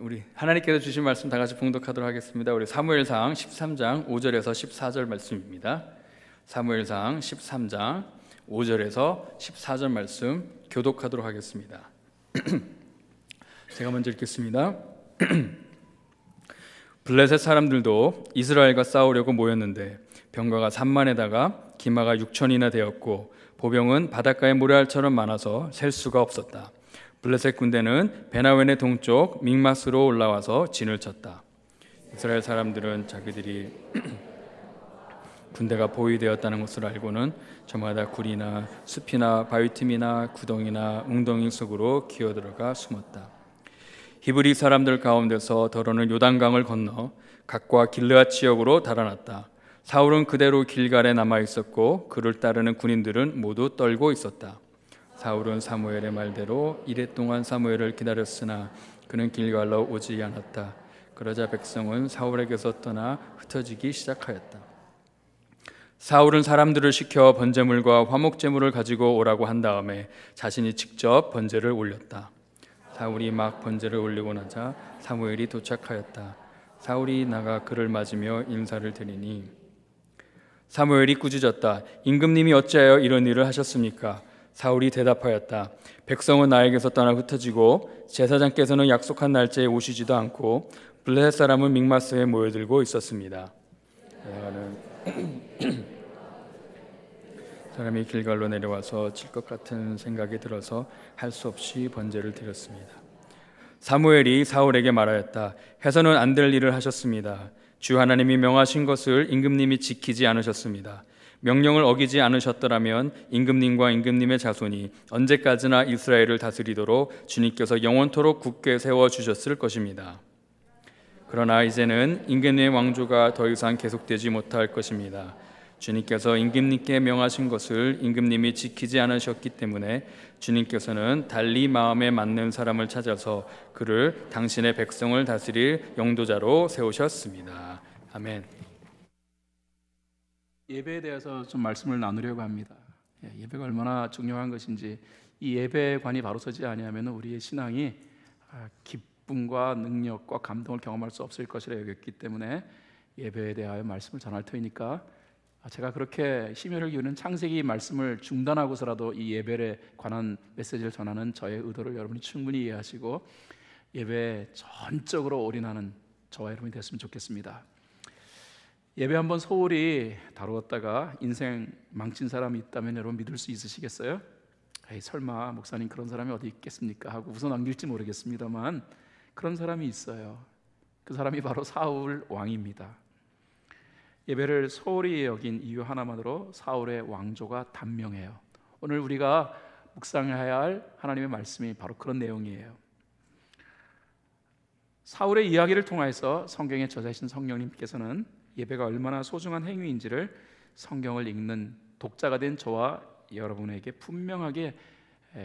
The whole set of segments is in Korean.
우리 하나님께서 주신 말씀 다 같이 봉독하도록 하겠습니다. 우리 사무엘상 13장 5절에서 14절 말씀입니다. 사무엘상 13장 5절에서 14절 말씀 교독하도록 하겠습니다. 제가 먼저 읽겠습니다. 블레셋 사람들도 이스라엘과 싸우려고 모였는데 병거가 3만에다가 기마가 6천이나 되었고 보병은 바닷가에 모래알처럼 많아서 셀 수가 없었다. 블레셋 군대는 베나웬의 동쪽 믹마스로 올라와서 진을 쳤다. 이스라엘 사람들은 자기들이 군대가 보위되었다는 것을 알고는 저마다 굴이나 숲이나 바위 틈이나 구덩이나 웅덩이 속으로 기어들어가 숨었다. 히브리 사람들 가운데서 더러는 요단강을 건너 각과 길르앗 지역으로 달아났다. 사울은 그대로 길갈에 남아 있었고 그를 따르는 군인들은 모두 떨고 있었다. 사울은 사무엘의 말대로 이랫동안 사무엘을 기다렸으나 그는 길갈로 오지 않았다. 그러자 백성은 사울에게서 떠나 흩어지기 시작하였다. 사울은 사람들을 시켜 번제물과 화목제물을 가지고 오라고 한 다음에 자신이 직접 번제를 올렸다. 사울이 막 번제를 올리고 나자 사무엘이 도착하였다. 사울이 나가 그를 맞으며 인사를 드리니 사무엘이 꾸짖었다. 임금님이 어찌하여 이런 일을 하셨습니까? 사울이 대답하였다. 백성은 나에게서 떠나 흩어지고 제사장께서는 약속한 날짜에 오시지도 않고 블레셋 사람은 믹마스에 모여들고 있었습니다. 사람이 길갈로 내려와서 칠 것 같은 생각이 들어서 할 수 없이 번제를 드렸습니다. 사무엘이 사울에게 말하였다. 해서는 안 될 일을 하셨습니다. 주 하나님이 명하신 것을 임금님이 지키지 않으셨습니다. 명령을 어기지 않으셨더라면 임금님과 임금님의 자손이 언제까지나 이스라엘을 다스리도록 주님께서 영원토록 굳게 세워 주셨을 것입니다. 그러나 이제는 임금님의 왕조가 더 이상 계속되지 못할 것입니다. 주님께서 임금님께 명하신 것을 임금님이 지키지 않으셨기 때문에 주님께서는 달리 마음에 맞는 사람을 찾아서 그를 당신의 백성을 다스릴 영도자로 세우셨습니다. 아멘. 예배에 대해서 좀 말씀을 나누려고 합니다. 예, 예배가 얼마나 중요한 것인지 이 예배관이 바로 서지 아니하면 우리의 신앙이 아, 기쁨과 능력과 감동을 경험할 수 없을 것이라 여겼기 때문에 예배에 대하여 말씀을 전할 테니까 아, 제가 그렇게 심혈을 기울는 창세기 말씀을 중단하고서라도 이 예배에 관한 메시지를 전하는 저의 의도를 여러분이 충분히 이해하시고 예배에 전적으로 올인하는 저와 여러분이 됐으면 좋겠습니다. 예배 한번 소홀히 다루었다가 인생 망친 사람이 있다면 여러분 믿을 수 있으시겠어요? 에이, 설마 목사님 그런 사람이 어디 있겠습니까? 하고 웃어 남길지 모르겠습니다만 그런 사람이 있어요. 그 사람이 바로 사울 왕입니다. 예배를 소홀히 여긴 이유 하나만으로 사울의 왕조가 단명해요. 오늘 우리가 묵상해야 할 하나님의 말씀이 바로 그런 내용이에요. 사울의 이야기를 통해서 성경의 저자신 성령님께서는 예배가 얼마나 소중한 행위인지를 성경을 읽는 독자가 된 저와 여러분에게 분명하게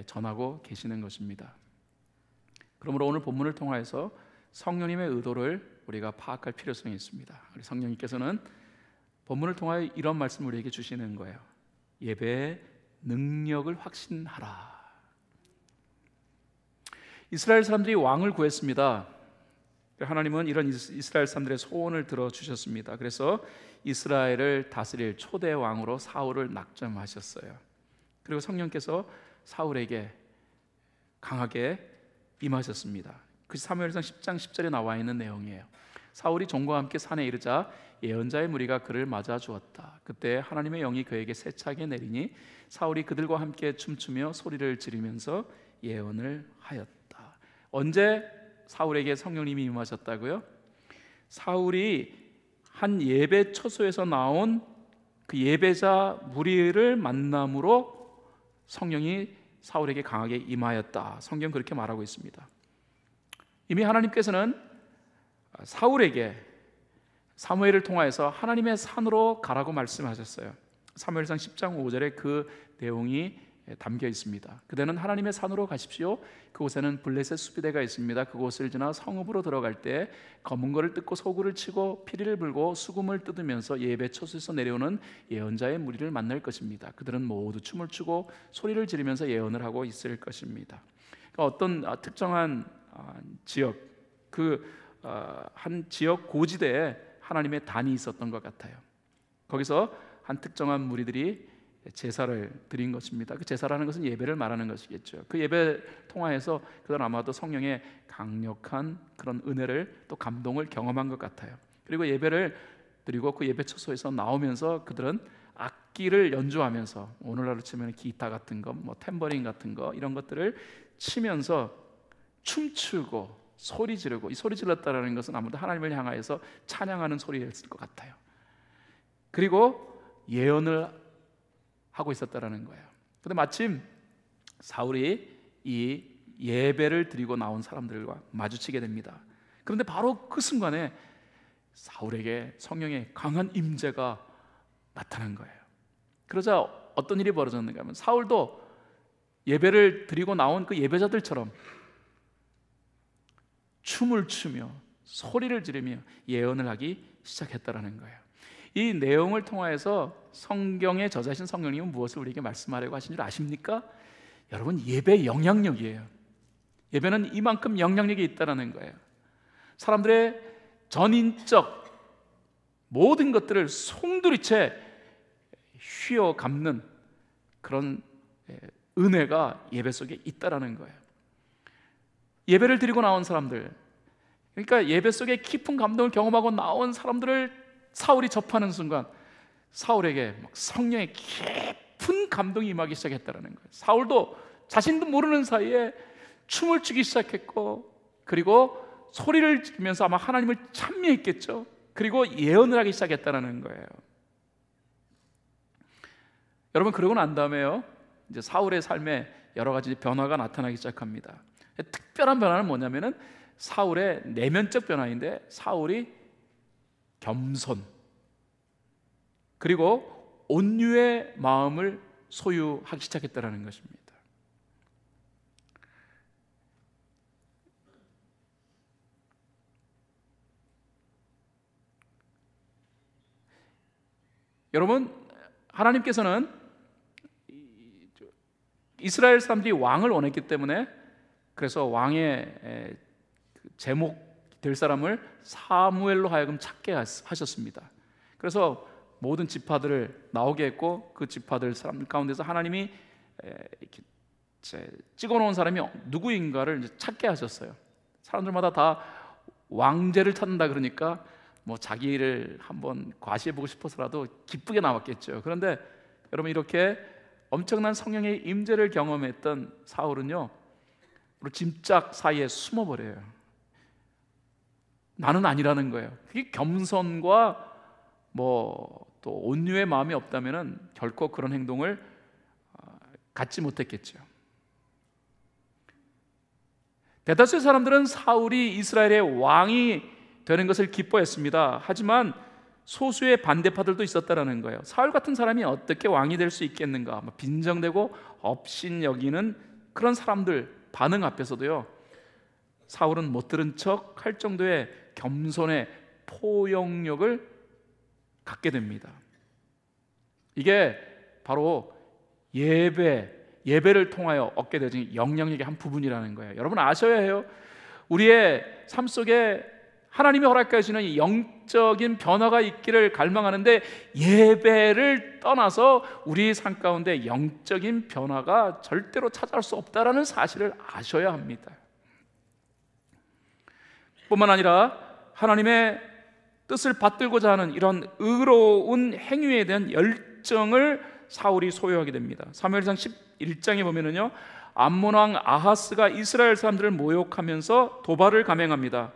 전하고 계시는 것입니다. 그러므로 오늘 본문을 통하여서 성령님의 의도를 우리가 파악할 필요성이 있습니다. 우리 성령님께서는 본문을 통하여 이런 말씀을 우리에게 주시는 거예요. 예배의 능력을 확신하라. 이스라엘 사람들이 왕을 구했습니다. 하나님은 이런 이스라엘 사람들의 소원을 들어주셨습니다. 그래서 이스라엘을 다스릴 초대 왕으로 사울을 낙점하셨어요. 그리고 성령께서 사울에게 강하게 임하셨습니다. 그 사무엘상 10장 10절에 나와 있는 내용이에요. 사울이 종과 함께 산에 이르자 예언자의 무리가 그를 맞아 주었다. 그때 하나님의 영이 그에게 세차게 내리니 사울이 그들과 함께 춤추며 소리를 지르면서 예언을 하였다. 언제 사울에게 성령님이 임하셨다고요? 사울이 한 예배 처소에서 나온 그 예배자 무리를 만남으로 성령이 사울에게 강하게 임하였다. 성경 그렇게 말하고 있습니다. 이미 하나님께서는 사울에게 사무엘을 통하여서 하나님의 산으로 가라고 말씀하셨어요. 사무엘상 10장 5절에 그 내용이 담겨 있습니다. 그대는 하나님의 산으로 가십시오. 그곳에는 블레셋 수비대가 있습니다. 그곳을 지나 성읍으로 들어갈 때 검은 거를 뜯고 소구를 치고 피리를 불고 수금을 뜯으면서 예배 처소에서 내려오는 예언자의 무리를 만날 것입니다. 그들은 모두 춤을 추고 소리를 지르면서 예언을 하고 있을 것입니다. 그러니까 어떤 아, 특정한 아, 지역 그한 아, 지역 고지대에 하나님의 단이 있었던 것 같아요. 거기서 한 특정한 무리들이 제사를 드린 것입니다. 그 제사라는 것은 예배를 말하는 것이겠죠. 그 예배 통하여서 그는 아마도 성령의 강력한 그런 은혜를 또 감동을 경험한 것 같아요. 그리고 예배를 드리고 그 예배 처소에서 나오면서 그들은 악기를 연주하면서 오늘날로 치면 기타 같은 거, 뭐 탬버린 같은 거 이런 것들을 치면서 춤추고 소리 지르고 이 소리 질렀다라는 것은 아무도 하나님을 향하여서 찬양하는 소리였을 것 같아요. 그리고 예언을 하고 있었다라는 거예요. 근데 마침 사울이 이 예배를 드리고 나온 사람들과 마주치게 됩니다. 그런데 바로 그 순간에 사울에게 성령의 강한 임재가 나타난 거예요. 그러자 어떤 일이 벌어졌는가 하면 사울도 예배를 드리고 나온 그 예배자들처럼 춤을 추며 소리를 지르며 예언을 하기 시작했다라는 거예요. 이 내용을 통하여서 성경의 저자신 성령님은 무엇을 우리에게 말씀하려고 하신 줄 아십니까? 여러분 예배 영향력이에요. 예배는 이만큼 영향력이 있다라는 거예요. 사람들의 전인적 모든 것들을 송두리째 휘어 감는 그런 예, 은혜가 예배 속에 있다라는 거예요. 예배를 드리고 나온 사람들, 그러니까 예배 속에 깊은 감동을 경험하고 나온 사람들을 사울이 접하는 순간 사울에게 성령의 깊은 감동이 임하기 시작했다는 거예요. 사울도 자신도 모르는 사이에 춤을 추기 시작했고 그리고 소리를 지르면서 아마 하나님을 찬미했겠죠. 그리고 예언을 하기 시작했다는 거예요. 여러분 그러고 난 다음에요. 이제 사울의 삶에 여러 가지 변화가 나타나기 시작합니다. 특별한 변화는 뭐냐면은 사울의 내면적 변화인데 사울이 겸손 그리고 온유의 마음을 소유하기 시작했다라는 것입니다. 여러분 하나님께서는 이스라엘 사람들이 왕을 원했기 때문에 그래서 왕의 그 제목 될 사람을 사무엘로 하여금 찾게 하셨습니다. 그래서 모든 지파들을 나오게 했고 그 지파들 사람 가운데서 하나님이 찍어놓은 사람이 누구인가를 찾게 하셨어요. 사람들마다 다 왕제를 찾는다 그러니까 뭐 자기를 한번 과시해보고 싶어서라도 기쁘게 나왔겠죠. 그런데 여러분 이렇게 엄청난 성령의 임재를 경험했던 사울은요, 짐짝 사이에 숨어버려요. 나는 아니라는 거예요. 그게 겸손과 뭐 또 온유의 마음이 없다면은 결코 그런 행동을 어, 갖지 못했겠죠. 대다수의 사람들은 사울이 이스라엘의 왕이 되는 것을 기뻐했습니다. 하지만 소수의 반대파들도 있었다라는 거예요. 사울 같은 사람이 어떻게 왕이 될 수 있겠는가? 뭐 빈정되고 업신 여기는 그런 사람들 반응 앞에서도요. 사울은 못 들은 척 할 정도의 겸손의 포용력을 갖게 됩니다. 이게 바로 예배, 예배를 통하여 얻게 되는 영향력의 한 부분이라는 거예요. 여러분 아셔야 해요. 우리의 삶 속에 하나님이 허락하시는 영적인 변화가 있기를 갈망하는데 예배를 떠나서 우리 삶 가운데 영적인 변화가 절대로 찾아올 수 없다라는 사실을 아셔야 합니다. 뿐만 아니라 하나님의 뜻을 받들고자 하는 이런 의로운 행위에 대한 열정을 사울이 소유하게 됩니다. 사무엘상 11장에 보면은요. 암몬 왕 아하스가 이스라엘 사람들을 모욕하면서 도발을 감행합니다.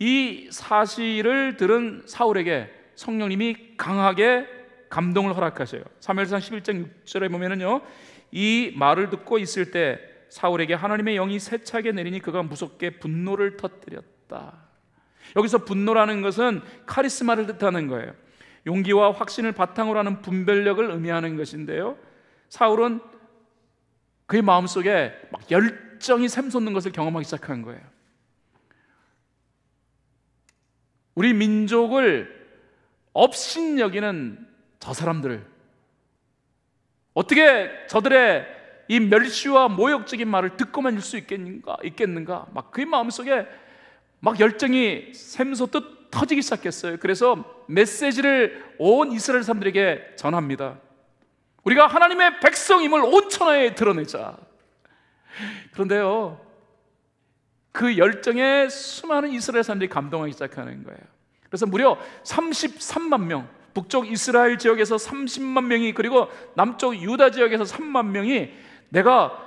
이 사실을 들은 사울에게 성령님이 강하게 감동을 허락하셔요. 사무엘상 11장 6절에 보면은요. 이 말을 듣고 있을 때 사울에게 하나님의 영이 세차게 내리니 그가 무섭게 분노를 터뜨렸다. 했다. 여기서 분노라는 것은 카리스마를 뜻하는 거예요. 용기와 확신을 바탕으로 하는 분별력을 의미하는 것인데요. 사울은 그의 마음속에 막 열정이 샘솟는 것을 경험하기 시작한 거예요. 우리 민족을 없신 여기는 저 사람들을 어떻게 저들의 이 멸시와 모욕적인 말을 듣고만 있수 있겠는가? 있겠는가? 막 그의 마음속에 막 열정이 샘솟듯 터지기 시작했어요. 그래서 메시지를 온 이스라엘 사람들에게 전합니다. 우리가 하나님의 백성임을 온 천하에 드러내자. 그런데요, 그 열정에 수많은 이스라엘 사람들이 감동하기 시작하는 거예요. 그래서 무려 33만 명, 북쪽 이스라엘 지역에서 30만 명이 그리고 남쪽 유다 지역에서 3만 명이 내가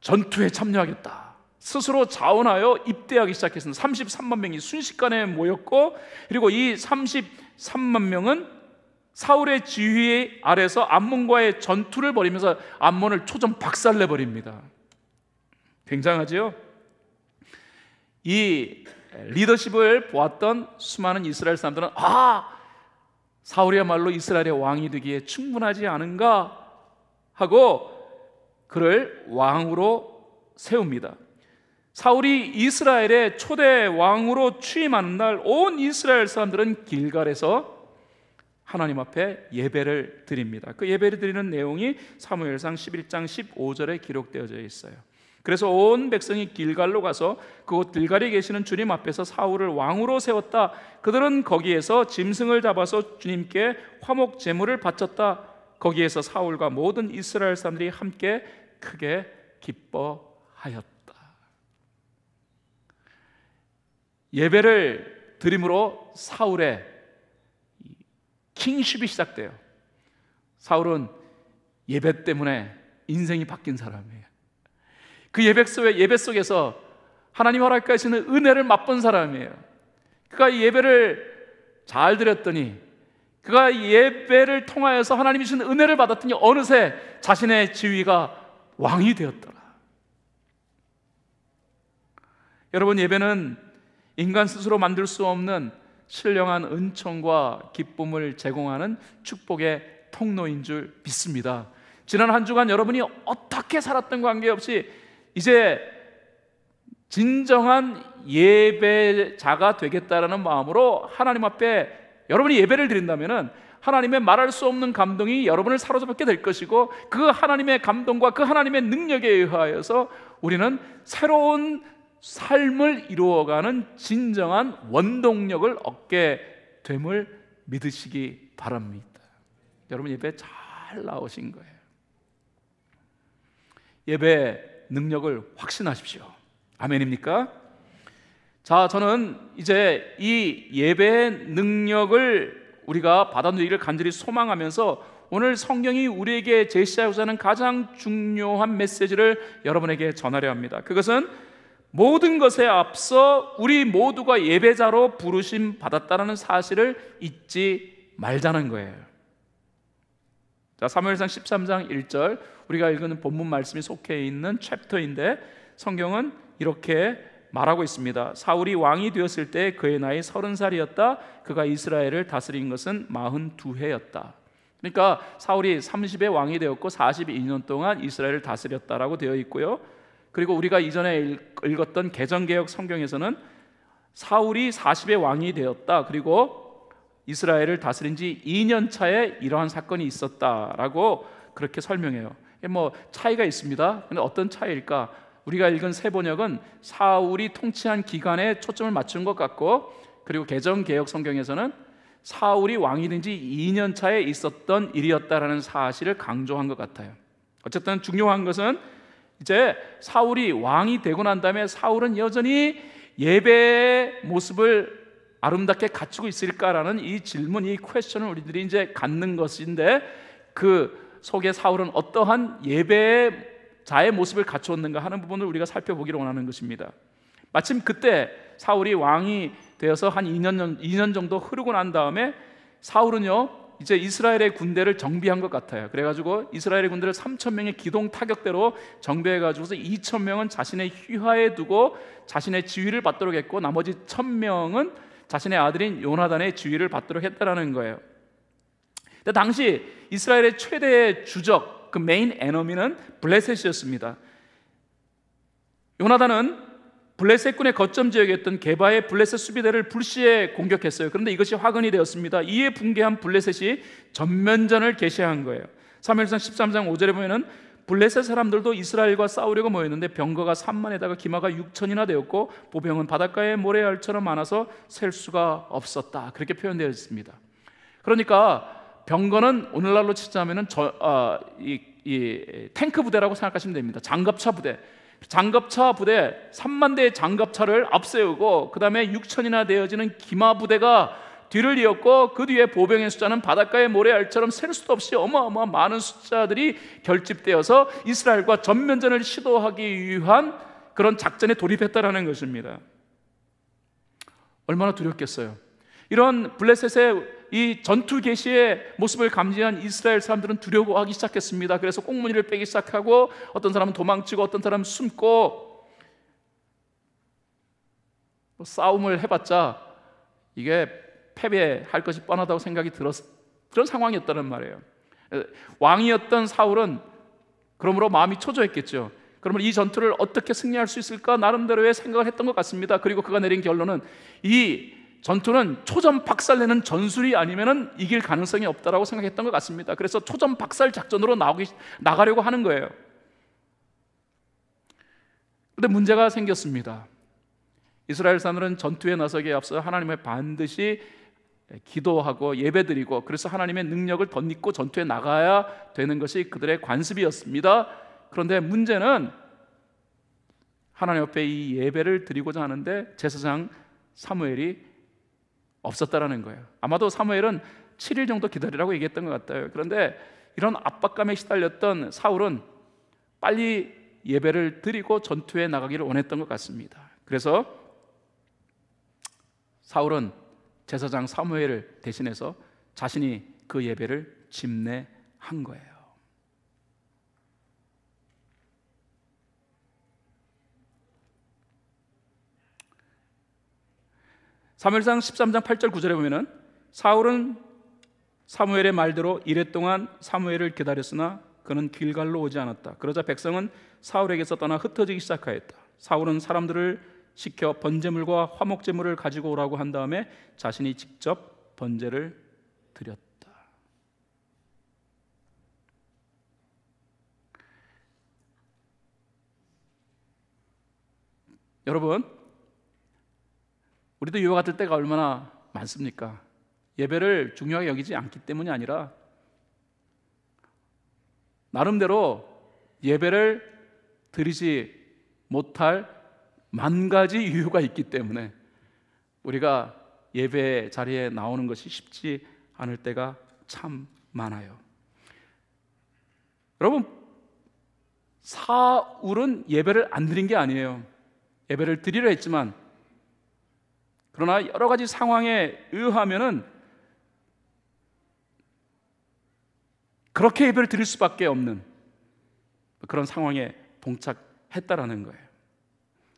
전투에 참여하겠다. 스스로 자원하여 입대하기 시작했습니다. 33만 명이 순식간에 모였고 그리고 이 33만 명은 사울의 지휘 아래서 암몬과의 전투를 벌이면서 암몬을 초점 박살내 버립니다. 굉장하지요? 이 리더십을 보았던 수많은 이스라엘 사람들은 아 사울이야말로 이스라엘의 왕이 되기에 충분하지 않은가 하고 그를 왕으로 세웁니다. 사울이 이스라엘의 초대 왕으로 취임하는 날온 이스라엘 사람들은 길갈에서 하나님 앞에 예배를 드립니다. 그 예배를 드리는 내용이 사무엘상 11장 15절에 기록되어져 있어요. 그래서 온 백성이 길갈로 가서 그곳 길갈에 계시는 주님 앞에서 사울을 왕으로 세웠다. 그들은 거기에서 짐승을 잡아서 주님께 화목 제물을 바쳤다. 거기에서 사울과 모든 이스라엘 사람들이 함께 크게 기뻐하였다. 예배를 드림으로 사울의 킹십이 시작돼요. 사울은 예배 때문에 인생이 바뀐 사람이에요. 그 예배 속에 예배 속에서 하나님 허락하시는 은혜를 맛본 사람이에요. 그가 예배를 잘 드렸더니 그가 예배를 통하여서 하나님이 주신 은혜를 받았더니 어느새 자신의 지위가 왕이 되었더라. 여러분 예배는 인간 스스로 만들 수 없는 신령한 은총과 기쁨을 제공하는 축복의 통로인 줄 믿습니다. 지난 한 주간 여러분이 어떻게 살았던 관계없이 이제 진정한 예배자가 되겠다라는 마음으로 하나님 앞에 여러분이 예배를 드린다면은 하나님의 말할 수 없는 감동이 여러분을 사로잡게 될 것이고 그 하나님의 감동과 그 하나님의 능력에 의하여서 우리는 새로운 삶을 이루어가는 진정한 원동력을 얻게 됨을 믿으시기 바랍니다. 여러분 예배 잘 나오신 거예요. 예배 능력을 확신하십시오. 아멘입니까? 자, 저는 이제 이 예배 능력을 우리가 받아들이기를 간절히 소망하면서 오늘 성경이 우리에게 제시하고자 하는 가장 중요한 메시지를 여러분에게 전하려 합니다. 그것은 모든 것에 앞서 우리 모두가 예배자로 부르심 받았다는 라 사실을 잊지 말자는 거예요. 자, 사무엘상 13장 1절 우리가 읽은 본문 말씀이 속해 있는 챕터인데 성경은 이렇게 말하고 있습니다. 사울이 왕이 되었을 때 그의 나이 30살이었다. 그가 이스라엘을 다스린 것은 42해였다. 그러니까 사울이 30에 왕이 되었고 42년 동안 이스라엘을 다스렸다라고 되어 있고요. 그리고 우리가 이전에 읽었던 개정개혁 성경에서는 사울이 40의 왕이 되었다. 그리고 이스라엘을 다스린 지 2년 차에 이러한 사건이 있었다라고 그렇게 설명해요. 뭐 차이가 있습니다. 근데 어떤 차이일까? 우리가 읽은 세 번역은 사울이 통치한 기간에 초점을 맞춘 것 같고 그리고 개정 개혁 성경에서는 사울이 왕이 된 지 2년 차에 있었던 일이었다라는 사실을 강조한 것 같아요. 어쨌든 중요한 것은 이제 사울이 왕이 되고 난 다음에 사울은 여전히 예배의 모습을 아름답게 갖추고 있을까라는 이 질문, 이 퀘션을 우리들이 이제 갖는 것인데 그 속에 사울은 어떠한 예배의 자의 모습을 갖추었는가 하는 부분을 우리가 살펴보기를 원하는 것입니다. 마침 그때 사울이 왕이 되어서 한 2년, 2년 정도 흐르고 난 다음에 사울은요 이제 이스라엘의 군대를 정비한 것 같아요. 그래가지고 이스라엘의 군대를 3천 명의 기동 타격대로 정비해가지고서 2천 명은 자신의 휘하에 두고 자신의 지휘를 받도록 했고 나머지 천 명은 자신의 아들인 요나단의 지휘를 받도록 했다라는 거예요. 근데 당시 이스라엘의 최대 주적 그 메인 에너미는 블레셋이었습니다. 요나단은 블레셋군의 거점 지역이었던 개바의 블레셋 수비대를 불시에 공격했어요. 그런데 이것이 화근이 되었습니다. 이에 붕괴한 블레셋이 전면전을 개시한 거예요. 3일상 13장 5절에 보면은 블레셋 사람들도 이스라엘과 싸우려고 모였는데 병거가 3만에다가 기마가 6천이나 되었고 보병은 바닷가에 모래알처럼 많아서 셀 수가 없었다. 그렇게 표현되어 있습니다. 그러니까 병거는 오늘날로 치자면은 저, 아, 이, 이 탱크 부대라고 생각하시면 됩니다. 장갑차 부대. 장갑차 부대 3만 대의 장갑차를 앞세우고 그 다음에 6천이나 되어지는 기마 부대가 뒤를 이었고 그 뒤에 보병의 숫자는 바닷가의 모래알처럼 셀 수도 없이 어마어마한 많은 숫자들이 결집되어서 이스라엘과 전면전을 시도하기 위한 그런 작전에 돌입했다라는 것입니다. 얼마나 두렵겠어요. 이런 블레셋의 이 전투 개시의 모습을 감지한 이스라엘 사람들은 두려워하기 시작했습니다. 그래서 꽁무니를 빼기 시작하고 어떤 사람은 도망치고 어떤 사람은 숨고 뭐 싸움을 해봤자 이게 패배할 것이 뻔하다고 생각이 들었 어 그런 상황이었다는 말이에요. 왕이었던 사울은 그러므로 마음이 초조했겠죠. 그러면 이 전투를 어떻게 승리할 수 있을까 나름대로의 생각을 했던 것 같습니다. 그리고 그가 내린 결론은 이 전투는 초전 박살내는 전술이 아니면 이길 가능성이 없다라고 생각했던 것 같습니다. 그래서 초전 박살 작전으로 나오기 나가려고 하는 거예요. 그런데 문제가 생겼습니다. 이스라엘 사람들은 전투에 나서기에 앞서 하나님의 반드시 기도하고 예배드리고 그래서 하나님의 능력을 덧입고 전투에 나가야 되는 것이 그들의 관습이었습니다. 그런데 문제는 하나님 앞에 이 예배를 드리고자 하는데 제사장 사무엘이 없었다라는 거예요. 아마도 사무엘은 7일 정도 기다리라고 얘기했던 것 같아요. 그런데 이런 압박감에 시달렸던 사울은 빨리 예배를 드리고 전투에 나가기를 원했던 것 같습니다. 그래서 사울은 제사장 사무엘을 대신해서 자신이 그 예배를 집례한 거예요. 사무엘상 13장 8절 9절에 보면은 사울은 사무엘의 말대로 이랫동안 사무엘을 기다렸으나 그는 길갈로 오지 않았다. 그러자 백성은 사울에게서 떠나 흩어지기 시작하였다. 사울은 사람들을 시켜 번제물과 화목제물을 가지고 오라고 한 다음에 자신이 직접 번제를 드렸다. 여러분, 우리도 이와 같을 때가 얼마나 많습니까? 예배를 중요하게 여기지 않기 때문이 아니라 나름대로 예배를 드리지 못할 만 가지 이유가 있기 때문에 우리가 예배 자리에 나오는 것이 쉽지 않을 때가 참 많아요. 여러분 사울은 예배를 안 드린 게 아니에요. 예배를 드리려 했지만 그러나 여러 가지 상황에 의하면은 그렇게 예배를 드릴 수밖에 없는 그런 상황에 봉착했다라는 거예요.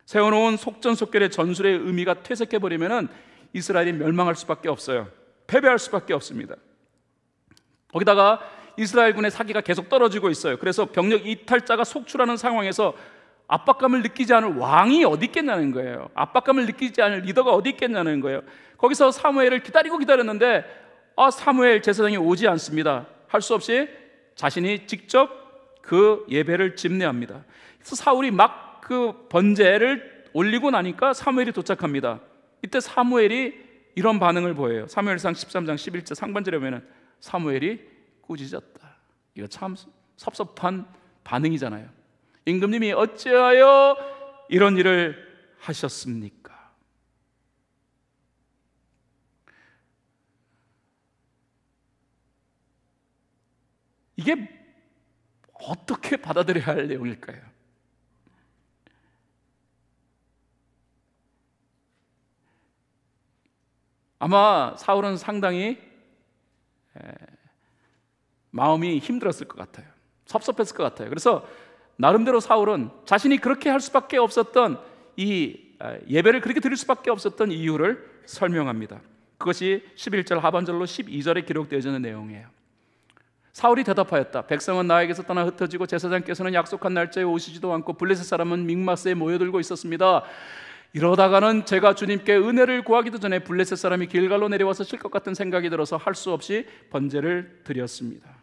세워놓은 속전속결의 전술의 의미가 퇴색해 버리면은 이스라엘이 멸망할 수밖에 없어요. 패배할 수밖에 없습니다. 거기다가 이스라엘 군의 사기가 계속 떨어지고 있어요. 그래서 병력 이탈자가 속출하는 상황에서 압박감을 느끼지 않을 왕이 어디 있겠냐는 거예요. 압박감을 느끼지 않을 리더가 어디 있겠냐는 거예요. 거기서 사무엘을 기다리고 기다렸는데 아 사무엘 제사장이 오지 않습니다. 할 수 없이 자신이 직접 그 예배를 집례합니다. 그래서 사울이 막 그 번제를 올리고 나니까 사무엘이 도착합니다. 이때 사무엘이 이런 반응을 보여요. 사무엘상 13장 11절 상반절에 보면 사무엘이 꾸짖었다. 이거 참 섭섭한 반응이잖아요. 임금님이 어찌하여 이런 일을 하셨습니까? 이게 어떻게 받아들여야 할 내용일까요? 아마 사울은 상당히 마음이 힘들었을 것 같아요. 섭섭했을 것 같아요. 그래서 나름대로 사울은 자신이 그렇게 할 수밖에 없었던 이 아, 예배를 그렇게 드릴 수밖에 없었던 이유를 설명합니다. 그것이 11절 하반절로 12절에 기록되어 있는 내용이에요. 사울이 대답하였다. 백성은 나에게서 떠나 흩어지고 제사장께서는 약속한 날짜에 오시지도 않고 블레셋 사람은 믹마스에 모여들고 있었습니다. 이러다가는 제가 주님께 은혜를 구하기도 전에 블레셋 사람이 길갈로 내려와서 칠것 같은 생각이 들어서 할 수 없이 번제를 드렸습니다.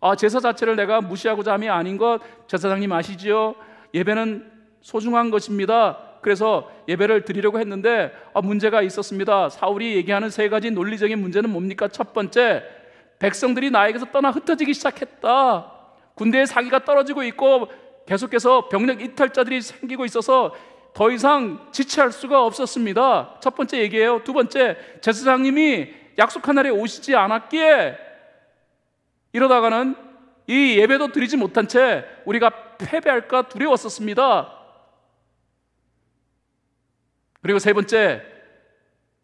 아, 제사 자체를 내가 무시하고자 함이 아닌 것 제사장님 아시지요? 예배는 소중한 것입니다. 그래서 예배를 드리려고 했는데 아, 문제가 있었습니다. 사울이 얘기하는 세 가지 논리적인 문제는 뭡니까? 첫 번째, 백성들이 나에게서 떠나 흩어지기 시작했다. 군대의 사기가 떨어지고 있고 계속해서 병력 이탈자들이 생기고 있어서 더 이상 지체할 수가 없었습니다. 첫 번째 얘기예요. 두 번째, 제사장님이 약속한 날에 오시지 않았기에 이러다가는 이 예배도 드리지 못한 채 우리가 패배할까 두려웠었습니다. 그리고 세 번째,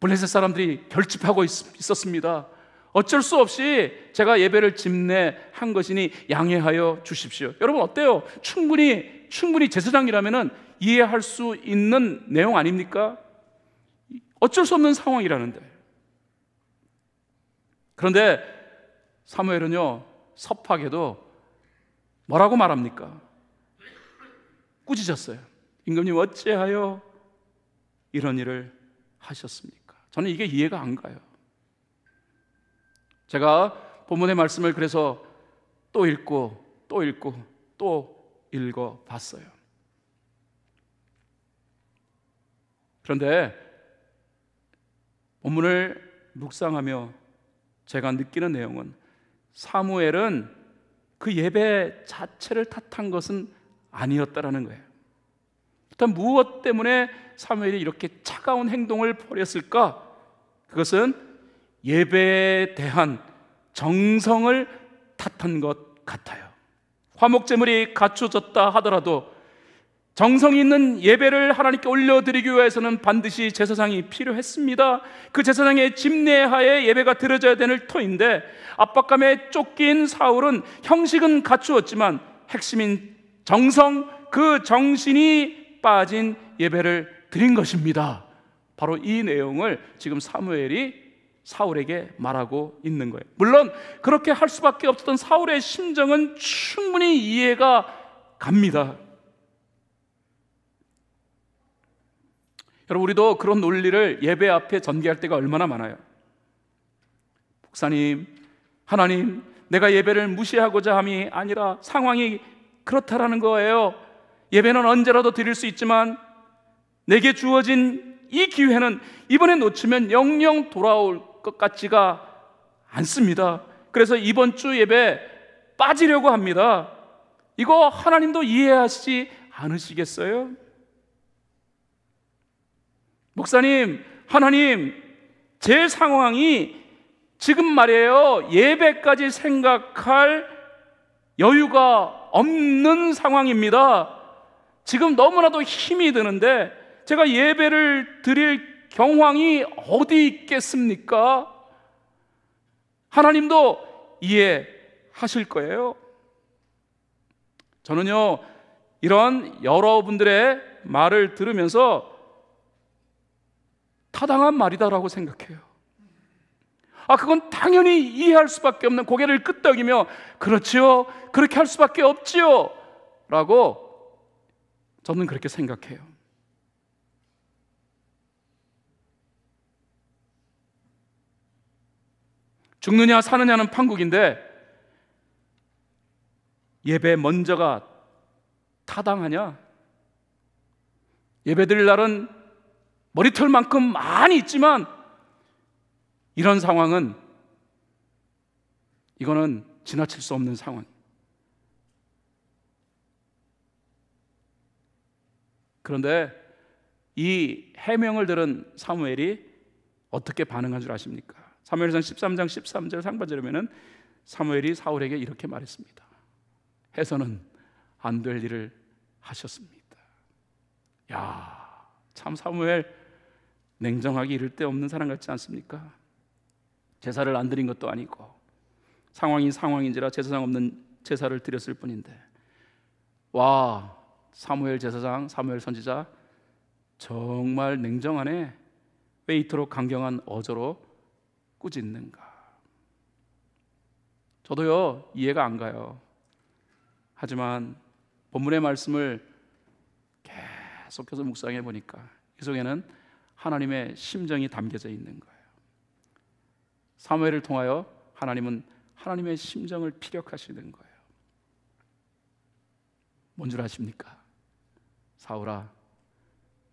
블레셋 사람들이 결집하고 있, 있었습니다. 어쩔 수 없이 제가 예배를 집내 한 것이니 양해하여 주십시오. 여러분 어때요? 충분히 충분히 제사장이라면은 이해할 수 있는 내용 아닙니까? 어쩔 수 없는 상황이라는데. 그런데 사무엘은요, 섭하게도 뭐라고 말합니까? 꾸짖었어요. 임금님 어찌하여 이런 일을 하셨습니까? 저는 이게 이해가 안 가요. 제가 본문의 말씀을 그래서 또 읽고 또 읽고 또 읽어 봤어요. 그런데 본문을 묵상하며 제가 느끼는 내용은 사무엘은 그 예배 자체를 탓한 것은 아니었다라는 거예요. 일단 무엇 때문에 사무엘이 이렇게 차가운 행동을 벌였을까? 그것은 예배에 대한 정성을 탓한 것 같아요. 화목제물이 갖춰졌다 하더라도 정성 있는 예배를 하나님께 올려드리기 위해서는 반드시 제사장이 필요했습니다. 그 제사장의 집례하에 예배가 드려져야 되는 터인데 압박감에 쫓긴 사울은 형식은 갖추었지만 핵심인 정성, 그 정신이 빠진 예배를 드린 것입니다. 바로 이 내용을 지금 사무엘이 사울에게 말하고 있는 거예요. 물론 그렇게 할 수밖에 없었던 사울의 심정은 충분히 이해가 갑니다. 여러분 우리도 그런 논리를 예배 앞에 전개할 때가 얼마나 많아요. 목사님, 하나님, 내가 예배를 무시하고자 함이 아니라 상황이 그렇다라는 거예요. 예배는 언제라도 드릴 수 있지만 내게 주어진 이 기회는 이번에 놓치면 영영 돌아올 것 같지가 않습니다. 그래서 이번 주 예배 빠지려고 합니다. 이거 하나님도 이해하시지 않으시겠어요? 목사님, 하나님, 제 상황이 지금 말이에요. 예배까지 생각할 여유가 없는 상황입니다. 지금 너무나도 힘이 드는데 제가 예배를 드릴 경황이 어디 있겠습니까? 하나님도 이해하실 거예요. 저는요, 이런 여러분들의 말을 들으면서 타당한 말이다라고 생각해요. 아, 그건 당연히 이해할 수밖에 없는 고개를 끄덕이며, 그렇지요. 그렇게 할 수밖에 없지요. 라고 저는 그렇게 생각해요. 죽느냐, 사느냐는 판국인데, 예배 먼저가 타당하냐? 예배 드릴 날은 머리털만큼 많이 있지만 이런 상황은 이거는 지나칠 수 없는 상황. 그런데 이 해명을 들은 사무엘이 어떻게 반응한 줄 아십니까? 사무엘상 13장 13절 상반절에 보면은 사무엘이 사울에게 이렇게 말했습니다. 해서는 안 될 일을 하셨습니다. 야, 참 사무엘 냉정하게 이를 데 없는 사람 같지 않습니까? 제사를 안 드린 것도 아니고 상황이 상황인지라 제사장 없는 제사를 드렸을 뿐인데 와 사무엘 제사장 사무엘 선지자 정말 냉정하네 왜 이토록 강경한 어조로 꾸짖는가 저도요 이해가 안 가요 하지만 본문의 말씀을 계속해서 묵상해 보니까 이 속에는 하나님의 심정이 담겨져 있는 거예요. 사무엘을 통하여 하나님은 하나님의 심정을 피력하시는 거예요. 뭔 줄 아십니까? 사울아,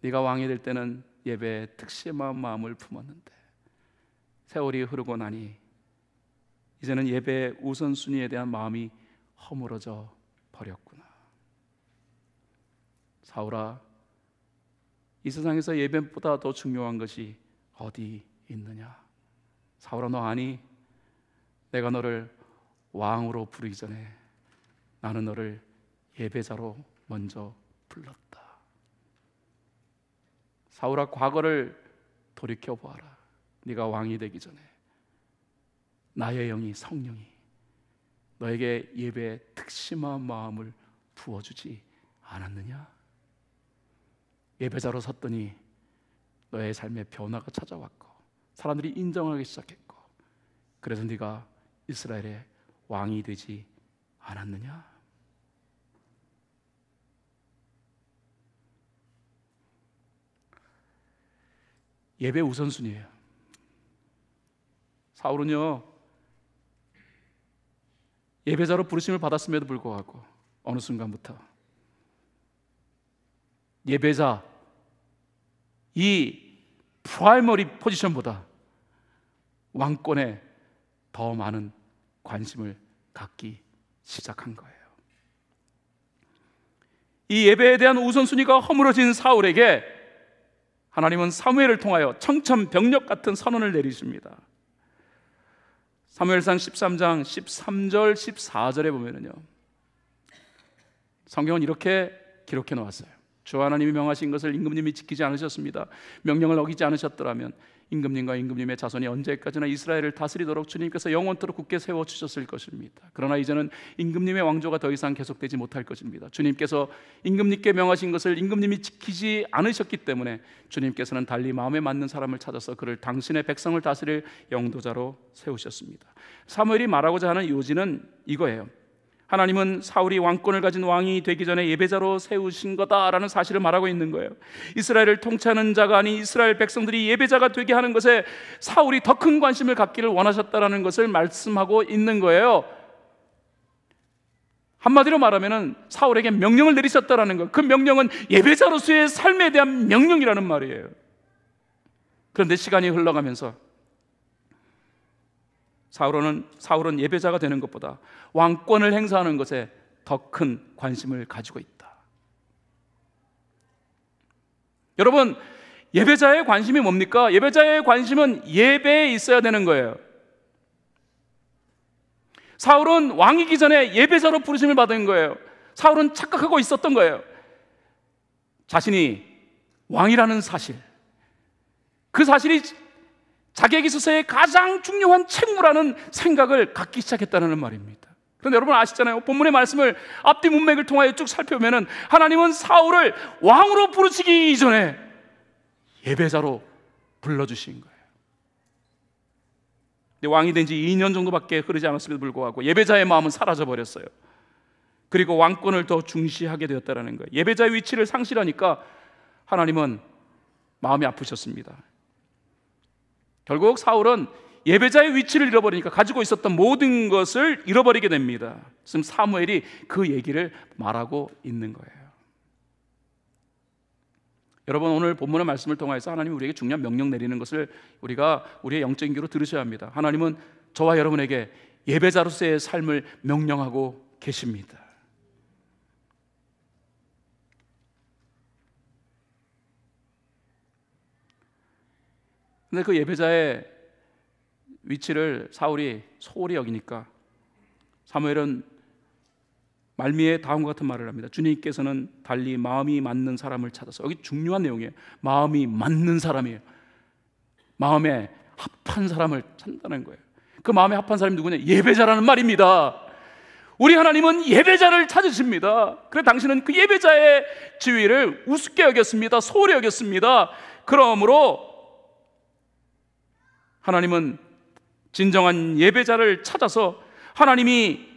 네가 왕이 될 때는 예배에 특심한 마음을 품었는데 세월이 흐르고 나니 이제는 예배의 우선순위에 대한 마음이 허물어져 버렸구나. 사울아, 이 세상에서 예배보다 더 중요한 것이 어디 있느냐? 사울아 너 아니? 내가 너를 왕으로 부르기 전에 나는 너를 예배자로 먼저 불렀다. 사울아 과거를 돌이켜 보아라. 네가 왕이 되기 전에 나의 영이 성령이 너에게 예배의 특심한 마음을 부어주지 않았느냐? 예배자로 섰더니 너의 삶에 변화가 찾아왔고 사람들이 인정하기 시작했고 그래서 네가 이스라엘의 왕이 되지 않았느냐? 예배 우선순위예요. 사울은요 예배자로 부르심을 받았음에도 불구하고 어느 순간부터 예배자 이 프라이머리 포지션보다 왕권에 더 많은 관심을 갖기 시작한 거예요. 이 예배에 대한 우선순위가 허물어진 사울에게 하나님은 사무엘을 통하여 청천벽력 같은 선언을 내리십니다. 사무엘상 13장 13절 14절에 보면은요. 성경은 이렇게 기록해 놓았어요. 주 하나님이 명하신 것을 임금님이 지키지 않으셨습니다. 명령을 어기지 않으셨더라면 임금님과 임금님의 자손이 언제까지나 이스라엘을 다스리도록 주님께서 영원토록 굳게 세워 주셨을 것입니다. 그러나 이제는 임금님의 왕조가 더 이상 계속되지 못할 것입니다. 주님께서 임금님께 명하신 것을 임금님이 지키지 않으셨기 때문에 주님께서는 달리 마음에 맞는 사람을 찾아서 그를 당신의 백성을 다스릴 영도자로 세우셨습니다. 사무엘이 말하고자 하는 요지는 이거예요. 하나님은 사울이 왕권을 가진 왕이 되기 전에 예배자로 세우신 거다라는 사실을 말하고 있는 거예요. 이스라엘을 통치하는 자가 아닌 이스라엘 백성들이 예배자가 되게 하는 것에 사울이 더 큰 관심을 갖기를 원하셨다라는 것을 말씀하고 있는 거예요. 한마디로 말하면은 사울에게 명령을 내리셨다라는 것. 그 명령은 예배자로서의 삶에 대한 명령이라는 말이에요. 그런데 시간이 흘러가면서 사울은 사울은 예배자가 되는 것보다 왕권을 행사하는 것에 더 큰 관심을 가지고 있다. 여러분, 예배자의 관심이 뭡니까? 예배자의 관심은 예배에 있어야 되는 거예요. 사울은 왕이기 전에 예배자로 부르심을 받은 거예요. 사울은 착각하고 있었던 거예요. 자신이 왕이라는 사실. 그 사실이 자기에게있어서의 가장 중요한 책무라는 생각을 갖기 시작했다는 말입니다. 그런데 여러분 아시잖아요. 본문의 말씀을 앞뒤 문맥을 통하여 쭉 살펴보면 하나님은 사울을 왕으로 부르시기 이전에 예배자로 불러주신 거예요. 근데 왕이 된 지 2년 정도밖에 흐르지 않았음에도 불구하고 예배자의 마음은 사라져 버렸어요. 그리고 왕권을 더 중시하게 되었다는 거예요. 예배자의 위치를 상실하니까 하나님은 마음이 아프셨습니다. 결국 사울은 예배자의 위치를 잃어버리니까 가지고 있었던 모든 것을 잃어버리게 됩니다. 지금 사무엘이 그 얘기를 말하고 있는 거예요. 여러분 오늘 본문의 말씀을 통해서 하나님이 우리에게 중요한 명령 내리는 것을 우리가 우리의 영적인 귀로 들으셔야 합니다. 하나님은 저와 여러분에게 예배자로서의 삶을 명령하고 계십니다. 근데 그 예배자의 위치를 사울이 소홀히 여기니까 사무엘은 말미에 다음과 같은 말을 합니다. 주님께서는 달리 마음이 맞는 사람을 찾아서 여기 중요한 내용이에요. 마음이 맞는 사람이에요. 마음에 합한 사람을 찾는다는 거예요. 그 마음에 합한 사람이 누구냐? 예배자라는 말입니다. 우리 하나님은 예배자를 찾으십니다. 그래 당신은 그 예배자의 지위를 우습게 여겼습니다. 소홀히 여겼습니다. 그러므로 하나님은 진정한 예배자를 찾아서 하나님이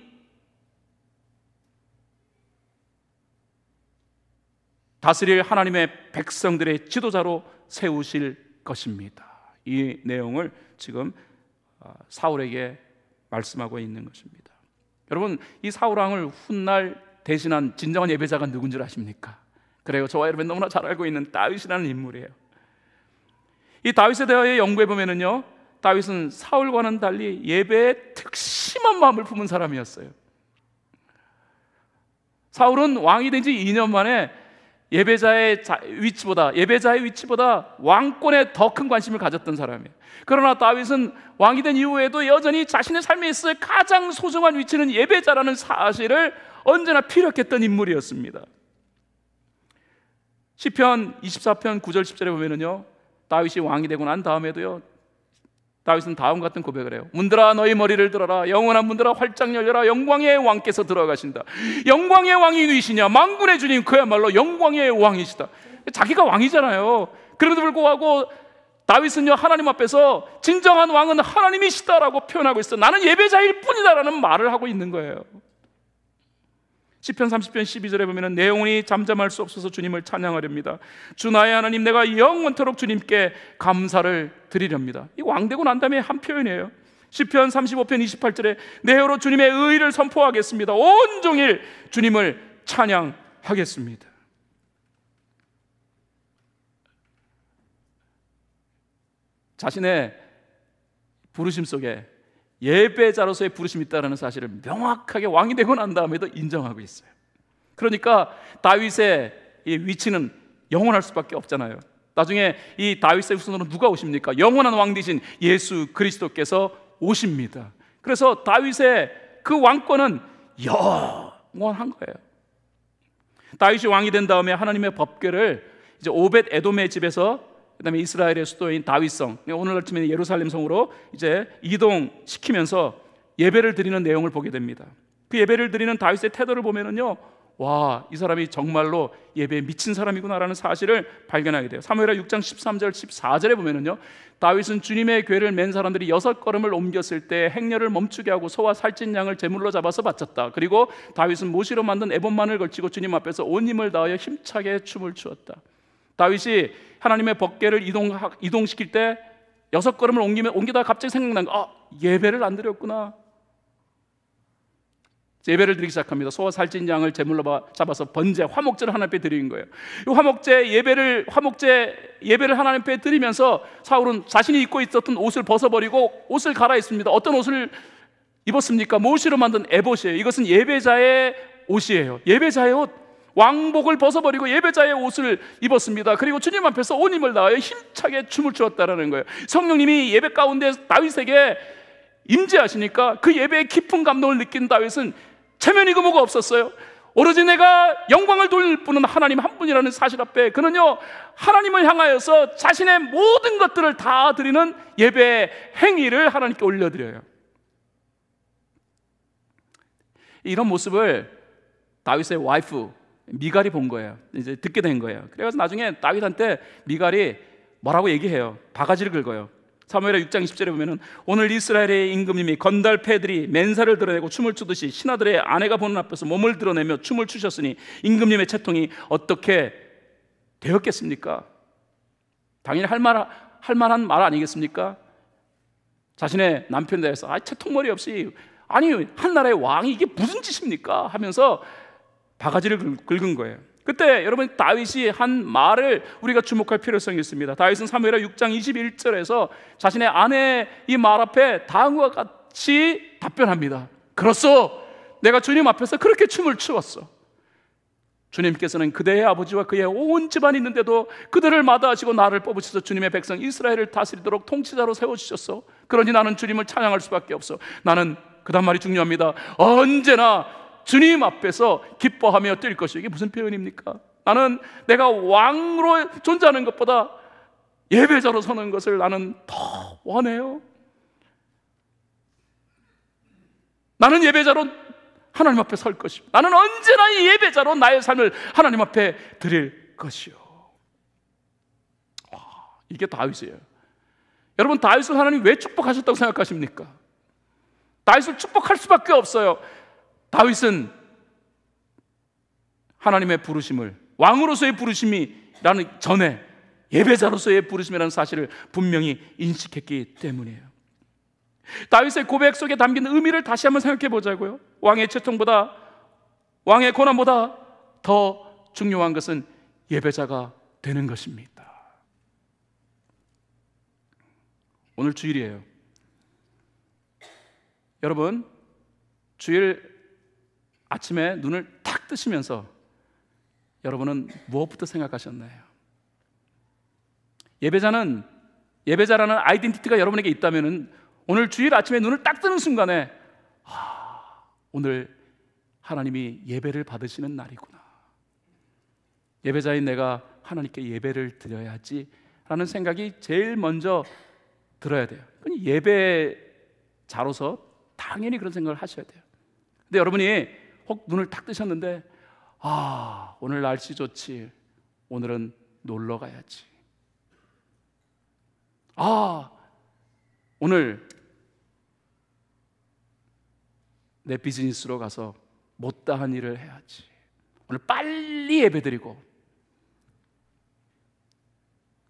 다스릴 하나님의 백성들의 지도자로 세우실 것입니다. 이 내용을 지금 어, 사울에게 말씀하고 있는 것입니다. 여러분, 이 사울왕을 훗날 대신한 진정한 예배자가 누군지 아십니까? 그래요. 저와 여러분 너무나 잘 알고 있는 다윗이라는 인물이에요. 이 다윗에 대하여 연구해 보면은요. 다윗은 사울과는 달리 예배에 특심한 마음을 품은 사람이었어요. 사울은 왕이 된 지 2년 만에 예배자의 위치보다 예배자의 위치보다 왕권에 더 큰 관심을 가졌던 사람이에요. 그러나 다윗은 왕이 된 이후에도 여전히 자신의 삶에 있어 가장 소중한 위치는 예배자라는 사실을 언제나 피력했던 인물이었습니다. 시편 24편 9절 10절에 보면은요. 다윗이 왕이 되고 난 다음에도요. 다윗은 다음 같은 고백을 해요. 문들아 너희 머리를 들어라. 영원한 문들아 활짝 열려라. 영광의 왕께서 들어가신다. 영광의 왕이 누이시냐? 망군의 주님 그야말로 영광의 왕이시다. 자기가 왕이잖아요. 그럼에도 불구하고 다윗은요 하나님 앞에서 진정한 왕은 하나님이시다라고 표현하고 있어. 나는 예배자일 뿐이다라는 말을 하고 있는 거예요. 10편 30편 12절에 보면 내 영혼이 잠잠할 수 없어서 주님을 찬양하렵니다 주 나의 하나님 내가 영원토록 주님께 감사를 드리렵니다 이 왕되고 난 다음에 한 표현이에요 10편 35편 28절에 내 혀로 주님의 의를 선포하겠습니다 온종일 주님을 찬양하겠습니다 자신의 부르심 속에 예배자로서의 부르심이 있다는 사실을 명확하게 왕이 되고 난 다음에도 인정하고 있어요. 그러니까 다윗의 위치는 영원할 수밖에 없잖아요. 나중에 이 다윗의 후손으로 누가 오십니까? 영원한 왕 되신 예수 그리스도께서 오십니다. 그래서 다윗의 그 왕권은 영원한 거예요. 다윗이 왕이 된 다음에 하나님의 법궤를 이제 오벳 에돔의 집에서 그다음에 이스라엘의 수도인 다윗성 네, 오늘날 치면 예루살렘 성으로 이제 이동시키면서 예배를 드리는 내용을 보게 됩니다. 그 예배를 드리는 다윗의 태도를 보면은요. 와, 이 사람이 정말로 예배에 미친 사람이구나라는 사실을 발견하게 돼요. 사무엘하 6장 13절 14절에 보면은요. 다윗은 주님의 괴를 맨 사람들이 여섯 걸음을 옮겼을 때 행렬을 멈추게 하고 소와 살찐 양을 제물로 잡아서 바쳤다. 그리고 다윗은 모시로 만든 에본만을 걸치고 주님 앞에서 온 힘을 다하여 힘차게 춤을 추었다. 다윗이 하나님의 법궤를 이동 이동시킬 때 여섯 걸음을 옮기면 옮기다가 갑자기 생각난 거. 아, 예배를 안 드렸구나. 예배를 드리기 시작합니다. 소와 살찐 양을 제물로 잡아서 번제 화목제를 하나님 앞 드리는 거예요. 이 화목제 예배를 화목제 예배를 하나님 앞 드리면서 사울은 자신이 입고 있었던 옷을 벗어버리고 옷을 갈아입습니다. 어떤 옷을 입었습니까? 모시로 만든 에봇이에요. 이것은 예배자의 옷이에요. 예배자의 옷. 왕복을 벗어버리고 예배자의 옷을 입었습니다. 그리고 주님 앞에서 온 힘을 다하여 힘차게 춤을 추었다라는 거예요. 성령님이 예배 가운데 다윗에게 임재하시니까 그 예배의 깊은 감동을 느낀 다윗은 체면이그 뭐가 없었어요. 오로지 내가 영광을 돌릴 뿐은 하나님 한 분이라는 사실 앞에 그는요 하나님을 향하여서 자신의 모든 것들을 다 드리는 예배 행위를 하나님께 올려드려요. 이런 모습을 다윗의 와이프 미갈이 본 거예요. 이제 듣게 된 거예요. 그래서 나중에 다윗한테 미갈이 뭐라고 얘기해요. 바가지를 긁어요. 사무엘하 6장 20절에 보면은 오늘 이스라엘의 임금님이 건달패들이 맨살을 드러내고 춤을 추듯이 신하들의 아내가 보는 앞에서 몸을 드러내며 춤을 추셨으니 임금님의 채통이 어떻게 되었겠습니까? 당연히 할말할 만한 말 아니겠습니까? 자신의 남편에 대해서 아 채통머리 없이 아니 한 나라의 왕이 이게 무슨 짓입니까? 하면서 바가지를 긁은 거예요. 그때 여러분 다윗이 한 말을 우리가 주목할 필요성이 있습니다. 다윗은 사무엘하 6장 21절에서 자신의 아내 의이 말 앞에 다음과 같이 답변합니다. 그렇소. 내가 주님 앞에서 그렇게 춤을 추었어. 주님께서는 그대의 아버지와 그의 온 집안이 있는데도 그들을 마다하시고 나를 뽑으셔서 주님의 백성 이스라엘을 다스리도록 통치자로 세워주셨어. 그러니 나는 주님을 찬양할 수밖에 없어. 나는 그단 말이 중요합니다. 언제나 주님 앞에서 기뻐하며 뛸 것이 이게 무슨 표현입니까? 나는 내가 왕으로 존재하는 것보다 예배자로 서는 것을 나는 더 원해요. 나는 예배자로 하나님 앞에 설 것이고 나는 언제나 예배자로 나의 삶을 하나님 앞에 드릴 것이요. 이게 다윗이에요. 여러분 다윗을 하나님 왜 축복하셨다고 생각하십니까? 다윗을 축복할 수밖에 없어요. 다윗은 하나님의 부르심을 왕으로서의 부르심이라는 전에 예배자로서의 부르심이라는 사실을 분명히 인식했기 때문이에요. 다윗의 고백 속에 담긴 의미를 다시 한번 생각해 보자고요. 왕의 채통보다 왕의 고난보다 더 중요한 것은 예배자가 되는 것입니다. 오늘 주일이에요. 여러분, 주일 아침에 눈을 탁 뜨시면서 여러분은 무엇부터 생각하셨나요? 예배자는 예배자라는 아이덴티티가 여러분에게 있다면 오늘 주일 아침에 눈을 딱 뜨는 순간에 하, 아, 오늘 하나님이 예배를 받으시는 날이구나. 예배자인 내가 하나님께 예배를 드려야지 라는 생각이 제일 먼저 들어야 돼요. 예배자로서 당연히 그런 생각을 하셔야 돼요. 근데 여러분이 혹 눈을 딱 뜨셨는데 아 오늘 날씨 좋지 오늘은 놀러 가야지 아 오늘 내 비즈니스로 가서 못다한 일을 해야지 오늘 빨리 예배드리고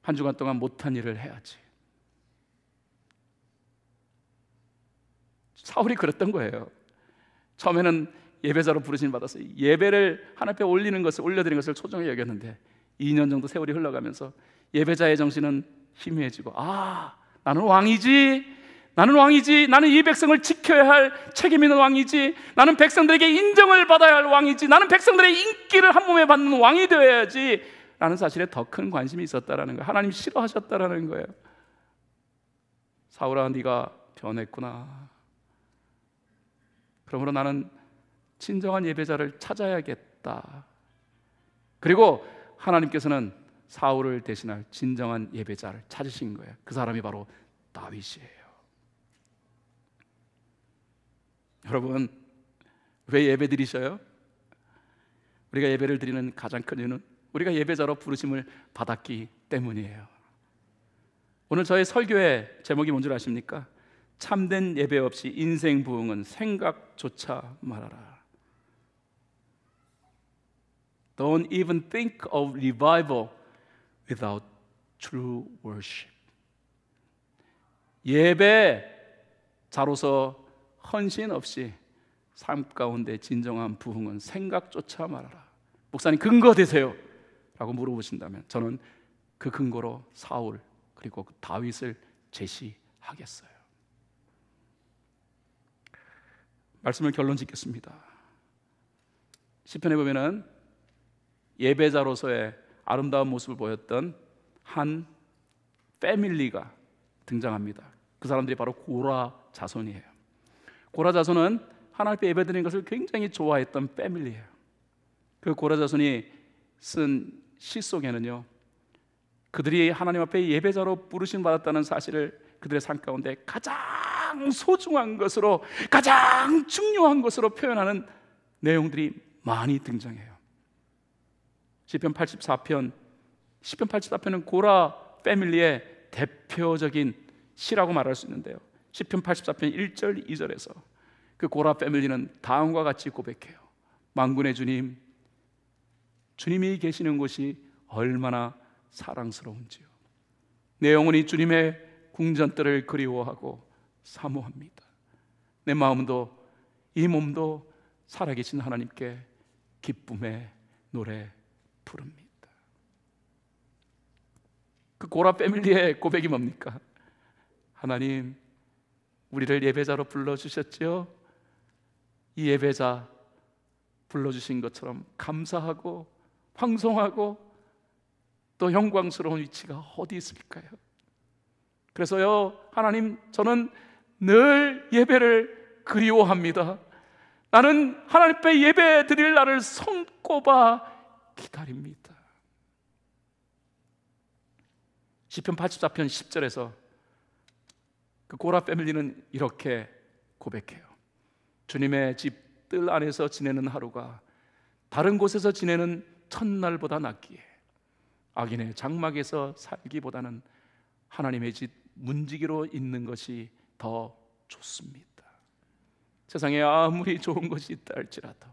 한 주간 동안 못한 일을 해야지 사울이 그랬던 거예요 처음에는 예배자로 부르심 받아서 예배를 하나님께 올리는 것을 올려드리는 것을 초정에 여겼는데 2년 정도 세월이 흘러가면서 예배자의 정신은 희미해지고 아 나는 왕이지 나는 왕이지 나는 이 백성을 지켜야 할 책임 있는 왕이지 나는 백성들에게 인정을 받아야 할 왕이지 나는 백성들의 인기를 한 몸에 받는 왕이 되어야지 라는 사실에 더 큰 관심이 있었다라는 거예요 하나님 싫어하셨다라는 거예요 사울아 네가 변했구나 그러므로 나는 진정한 예배자를 찾아야겠다. 그리고 하나님께서는 사울을 대신할 진정한 예배자를 찾으신 거예요. 그 사람이 바로 다윗이에요. 여러분, 왜 예배 드리셔요? 우리가 예배를 드리는 가장 큰 이유는 우리가 예배자로 부르심을 받았기 때문이에요. 오늘 저의 설교의 제목이 뭔 줄 아십니까? 참된 예배 없이 인생 부흥은 생각조차 말아라. Don't even think of revival without true worship. 예배자로서 헌신 없이 삶 가운데 진정한 부흥은 생각조차 말아라. 목사님 근거 되세요. 라고 물어보신다면 저는 그 근거로 사울 그리고 그 다윗을 제시하겠어요. 말씀을 결론 짓겠습니다. 시편에 보면은 예배자로서의 아름다운 모습을 보였던 한 패밀리가 등장합니다. 그 사람들이 바로 고라 자손이에요. 고라 자손은 하나님께 예배드리는 것을 굉장히 좋아했던 패밀리예요. 그 고라 자손이 쓴 시 속에는요. 그들이 하나님 앞에 예배자로 부르심 받았다는 사실을 그들의 삶 가운데 가장 소중한 것으로 가장 중요한 것으로 표현하는 내용들이 많이 등장해요. 시편 84편 시편 84편은 고라 패밀리의 대표적인 시라고 말할 수 있는데요. 시편 84편 1절 2절에서 그 고라 패밀리는 다음과 같이 고백해요. 만군의 주님 주님이 계시는 곳이 얼마나 사랑스러운지요. 내 영혼이 주님의 궁전들을 그리워하고 사모합니다. 내 마음도 이 몸도 살아계신 하나님께 기쁨의 노래 부릅니다. 그 고라 패밀리의 고백이 뭡니까? 하나님, 우리를 예배자로 불러주셨지요? 이 예배자 불러주신 것처럼 감사하고 황송하고 또 영광스러운 위치가 어디 있을까요? 그래서요, 하나님, 저는 늘 예배를 그리워합니다. 나는 하나님 께 예배 드릴 날을 손꼽아 기다립니다. 시편 84편 10절에서 그 고라 패밀리는 이렇게 고백해요. 주님의 집 뜰 안에서 지내는 하루가 다른 곳에서 지내는 첫날보다 낫기에 악인의 장막에서 살기보다는 하나님의 집 문지기로 있는 것이 더 좋습니다. 세상에 아무리 좋은 것이 있다 할지라도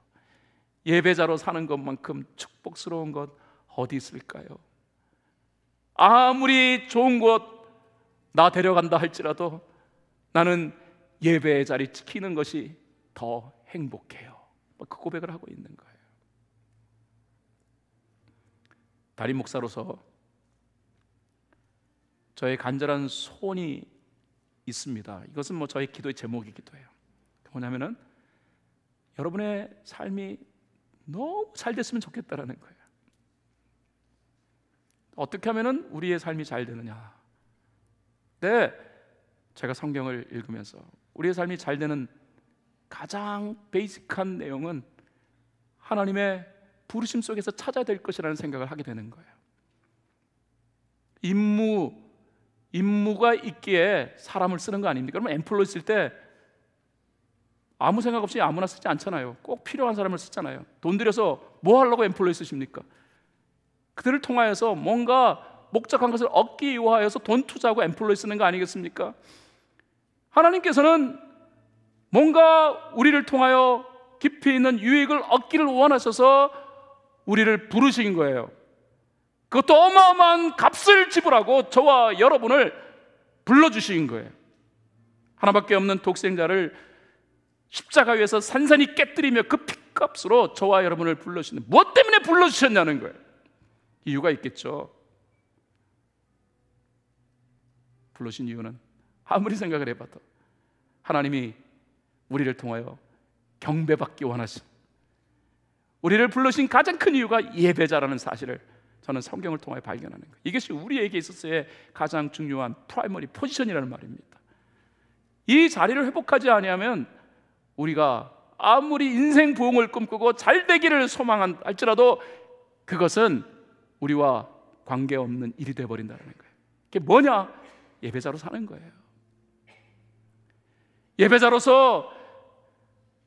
예배자로 사는 것만큼 축복스러운 것 어디 있을까요? 아무리 좋은 곳 나 데려간다 할지라도 나는 예배의 자리 지키는 것이 더 행복해요. 뭐 그 고백을 하고 있는 거예요. 다림 목사로서 저의 간절한 소원이 있습니다. 이것은 뭐 저의 기도의 제목이기도 해요. 뭐냐면은 여러분의 삶이 너무 잘 됐으면 좋겠다라는 거예요. 어떻게 하면 우리의 삶이 잘 되느냐? 네, 제가 성경을 읽으면서 우리의 삶이 잘 되는 가장 베이직한 내용은 하나님의 부르심 속에서 찾아야 될 것이라는 생각을 하게 되는 거예요. 임무, 임무가 있기에 사람을 쓰는 거 아닙니까? 그러 엠플로 있을 때 아무 생각 없이 아무나 쓰지 않잖아요. 꼭 필요한 사람을 쓰잖아요. 돈 들여서 뭐 하려고 엠플로이 쓰십니까? 그들을 통하여서 뭔가 목적한 것을 얻기 위하여서 돈 투자하고 엠플로이 쓰는 거 아니겠습니까? 하나님께서는 뭔가 우리를 통하여 깊이 있는 유익을 얻기를 원하셔서 우리를 부르신 거예요. 그것도 어마어마한 값을 지불하고 저와 여러분을 불러주신 거예요. 하나밖에 없는 독생자를 십자가 위에서 산산히 깨뜨리며 그 핏값으로 저와 여러분을 불러주시는 무엇 때문에 불러주셨냐는 거예요. 이유가 있겠죠. 불러신 이유는 아무리 생각을 해봐도 하나님이 우리를 통하여 경배받기 원하신 우리를 불러신 가장 큰 이유가 예배자라는 사실을 저는 성경을 통하여 발견하는 거예요. 이것이 우리에게 있어서의 가장 중요한 프라이머리 포지션이라는 말입니다. 이 자리를 회복하지 아니하면 우리가 아무리 인생 부흥을 꿈꾸고 잘 되기를 소망할지라도 그것은 우리와 관계없는 일이 되어 버린다는 거예요. 그게 뭐냐? 예배자로 사는 거예요. 예배자로서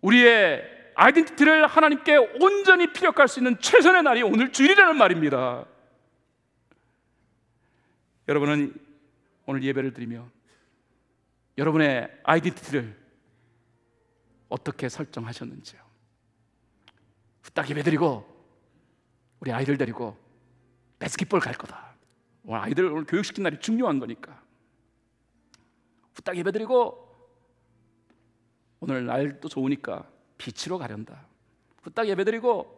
우리의 아이덴티티를 하나님께 온전히 피력할 수 있는 최선의 날이 오늘 주일이라는 말입니다. 여러분은 오늘 예배를 드리며 여러분의 아이덴티티를 어떻게 설정하셨는지요. 후딱 예배 드리고 우리 아이들 데리고 배스킷볼 갈 거다. 오늘 아이들 오늘 교육시킨 날이 중요한 거니까. 후딱 예배 드리고 오늘 날도 좋으니까 빛으로 가련다. 후딱 예배 드리고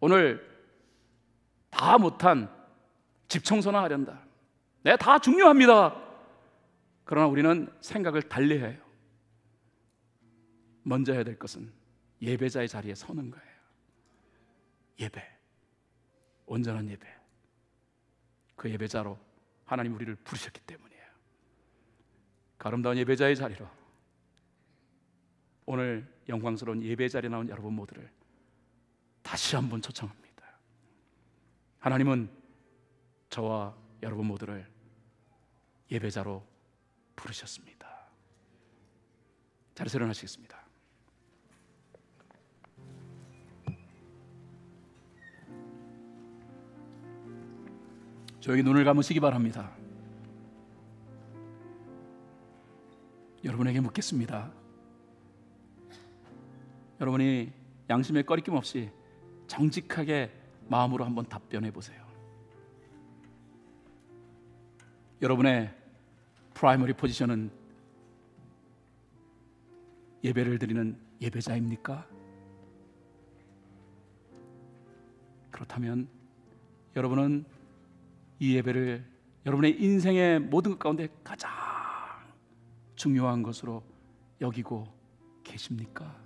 오늘 다 못한 집 청소나 하련다. 네, 다 중요합니다. 그러나 우리는 생각을 달리 해요. 먼저 해야 될 것은 예배자의 자리에 서는 거예요. 예배. 온전한 예배. 그 예배자로 하나님 우리를 부르셨기 때문이에요. 그 아름다운 예배자의 자리로 오늘 영광스러운 예배 자리에 나온 여러분 모두를 다시 한번 초청합니다. 하나님은 저와 여러분 모두를 예배자로 부르셨습니다. 자리에서 일시겠습니다 저에게 눈을 감으시기 바랍니다. 여러분에게 묻겠습니다. 여러분이 양심에 꺼리낌 없이 정직하게 마음으로 한번 답변해 보세요. 여러분의 프라이머리 포지션은 예배를 드리는 예배자입니까? 그렇다면 여러분은 이 예배를 여러분의 인생의 모든 것 가운데 가장 중요한 것으로 여기고 계십니까?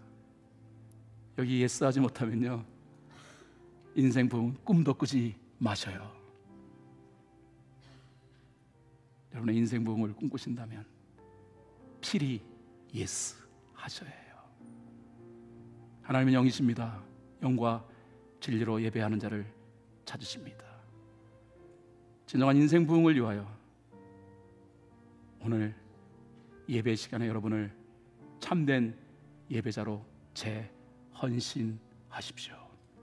여기 예스하지 못하면요 인생 부분 꿈도 꾸지 마셔요 여러분의 인생 부흥을 꿈꾸신다면 필히 예스 하셔야 해요 하나님은 영이십니다 영과 진리로 예배하는 자를 찾으십니다 진정한 인생 부흥을 위하여 오늘 예배 시간에 여러분을 참된 예배자로 재헌신하십시오.